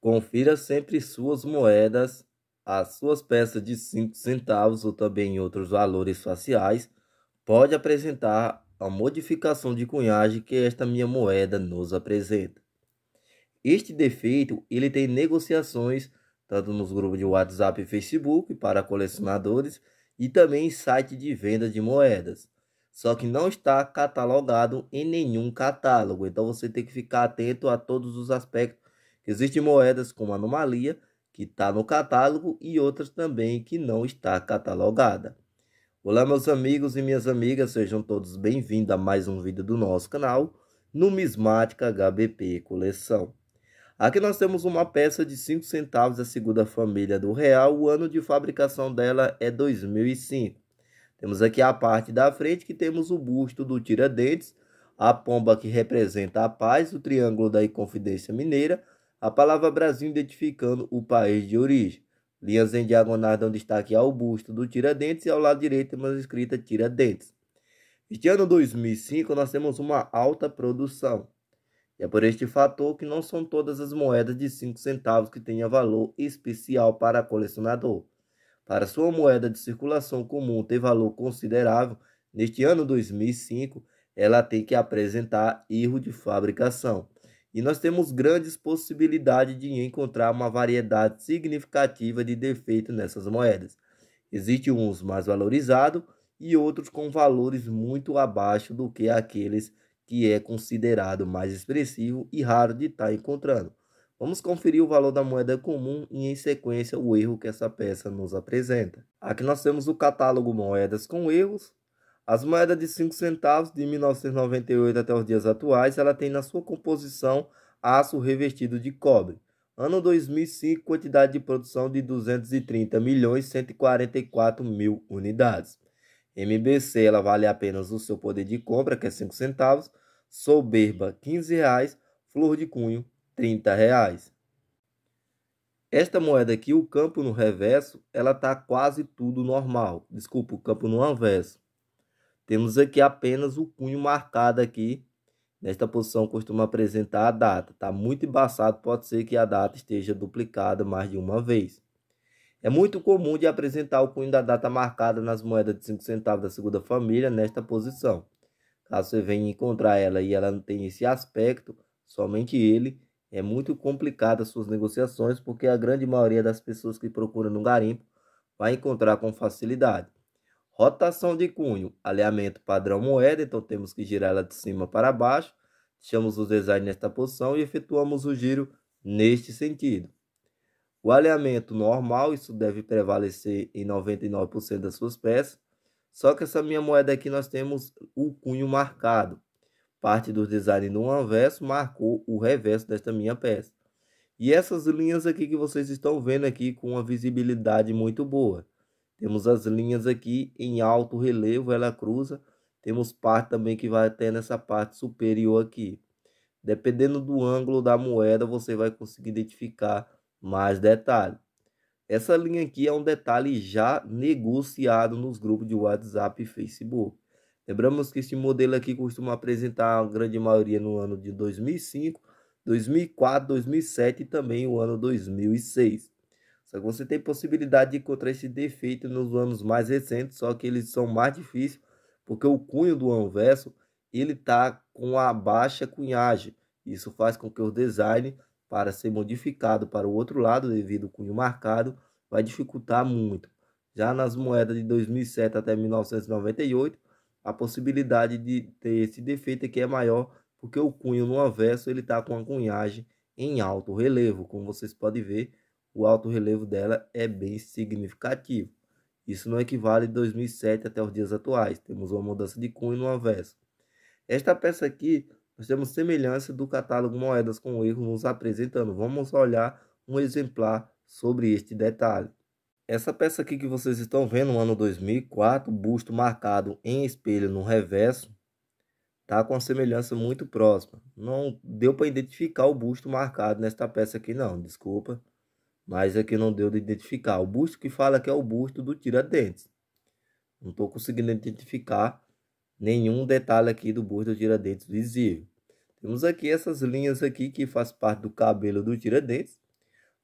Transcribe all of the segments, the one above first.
Confira sempre suas moedas, as suas peças de 5 centavos ou também outros valores faciais. Pode apresentar a modificação de cunhagem que esta minha moeda nos apresenta. Este defeito ele tem negociações tanto nos grupos de WhatsApp e Facebook para colecionadores e também em site de venda de moedas. Só que não está catalogado em nenhum catálogo, então você tem que ficar atento a todos os aspectos Existem moedas com anomalia, que está no catálogo, e outras também que não está catalogada. Olá, meus amigos e minhas amigas, sejam todos bem-vindos a mais um vídeo do nosso canal, Numismática HBP Coleção. Aqui nós temos uma peça de 5 centavos, da segunda família do real, o ano de fabricação dela é 2005. Temos aqui a parte da frente que temos o busto do Tiradentes, a pomba que representa a paz, o triângulo da Inconfidência Mineira, a palavra Brasil identificando o país de origem. Linhas em diagonais dão destaque ao busto do Tiradentes e ao lado direito temos escrita Tiradentes. Este ano 2005 nós temos uma alta produção. E é por este fator que não são todas as moedas de 5 centavos que tenha valor especial para colecionador. Para sua moeda de circulação comum ter valor considerável, neste ano 2005 ela tem que apresentar erro de fabricação e nós temos grandes possibilidades de encontrar uma variedade significativa de defeitos nessas moedas. Existem uns mais valorizados e outros com valores muito abaixo do que aqueles que é considerado mais expressivo e raro de estar tá encontrando. Vamos conferir o valor da moeda comum e, em sequência, o erro que essa peça nos apresenta. Aqui nós temos o catálogo Moedas com Erros, as moedas de 5 centavos de 1998 até os dias atuais, ela tem na sua composição aço revestido de cobre. Ano 2005, quantidade de produção de 230 milhões 144 mil unidades. MBC ela vale apenas o seu poder de compra, que é 5 centavos, Soberba 15 reais, Flor de Cunho 30 reais. Esta moeda aqui, o campo no reverso, ela tá quase tudo normal. Desculpa, o campo no anverso temos aqui apenas o cunho marcado aqui. Nesta posição costuma apresentar a data. Está muito embaçado, pode ser que a data esteja duplicada mais de uma vez. É muito comum de apresentar o cunho da data marcada nas moedas de 5 centavos da segunda família nesta posição. Caso você venha encontrar ela e ela não tem esse aspecto, somente ele, é muito complicado as suas negociações, porque a grande maioria das pessoas que procuram no garimpo vai encontrar com facilidade. Rotação de cunho, alinhamento padrão moeda, então temos que girar ela de cima para baixo. Deixamos o design nesta posição e efetuamos o giro neste sentido. O alinhamento normal, isso deve prevalecer em 99% das suas peças. Só que essa minha moeda aqui nós temos o cunho marcado. Parte do design do anverso marcou o reverso desta minha peça. E essas linhas aqui que vocês estão vendo aqui com uma visibilidade muito boa. Temos as linhas aqui em alto relevo, ela cruza. Temos parte também que vai até nessa parte superior aqui. Dependendo do ângulo da moeda, você vai conseguir identificar mais detalhe. Essa linha aqui é um detalhe já negociado nos grupos de WhatsApp e Facebook. Lembramos que este modelo aqui costuma apresentar a grande maioria no ano de 2005, 2004, 2007 e também o ano 2006. Só que você tem possibilidade de encontrar esse defeito nos anos mais recentes, só que eles são mais difíceis, porque o cunho do anverso ele está com a baixa cunhagem. Isso faz com que o design, para ser modificado para o outro lado devido ao cunho marcado, vai dificultar muito. Já nas moedas de 2007 até 1998, a possibilidade de ter esse defeito aqui é maior, porque o cunho no anverso ele está com a cunhagem em alto relevo, como vocês podem ver o alto relevo dela é bem significativo. Isso não equivale de 2007 até os dias atuais. Temos uma mudança de cunho no avesso. Esta peça aqui, nós temos semelhança do catálogo Moedas com erro nos apresentando. Vamos olhar um exemplar sobre este detalhe. Essa peça aqui que vocês estão vendo, no ano 2004, busto marcado em espelho no reverso, tá com uma semelhança muito próxima. Não deu para identificar o busto marcado nesta peça aqui não, desculpa. Mas aqui é não deu de identificar. O busto que fala que é o busto do Tiradentes. Não estou conseguindo identificar nenhum detalhe aqui do busto do Tiradentes visível. Temos aqui essas linhas aqui que faz parte do cabelo do Tiradentes.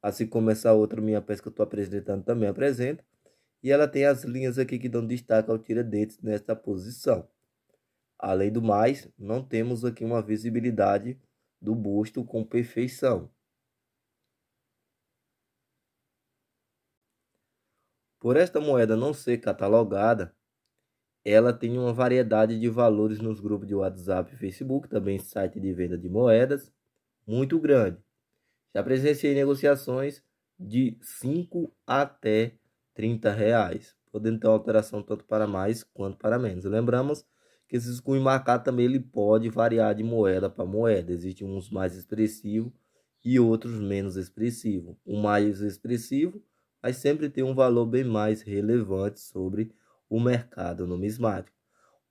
Assim como essa outra minha peça que eu estou apresentando também apresenta. E ela tem as linhas aqui que dão destaque ao Tiradentes nesta posição. Além do mais, não temos aqui uma visibilidade do busto com perfeição. Por esta moeda não ser catalogada, ela tem uma variedade de valores nos grupos de WhatsApp e Facebook, também site de venda de moedas, muito grande. Já presenciei negociações de 5 até 30 reais, podendo ter uma alteração tanto para mais quanto para menos. Lembramos que esse cunho também ele pode variar de moeda para moeda. Existem uns mais expressivos e outros menos expressivos. O mais expressivo mas sempre tem um valor bem mais relevante sobre o mercado numismático.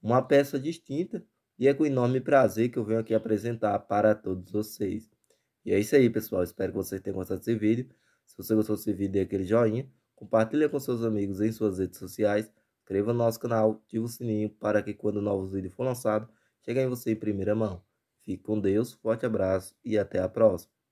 Uma peça distinta e é com enorme prazer que eu venho aqui apresentar para todos vocês. E é isso aí, pessoal. Espero que vocês tenham gostado desse vídeo. Se você gostou desse vídeo, dê aquele joinha, compartilha com seus amigos em suas redes sociais, inscreva no nosso canal, ative o sininho para que quando novos vídeos for lançado, cheguem em você em primeira mão. Fique com Deus, forte abraço e até a próxima.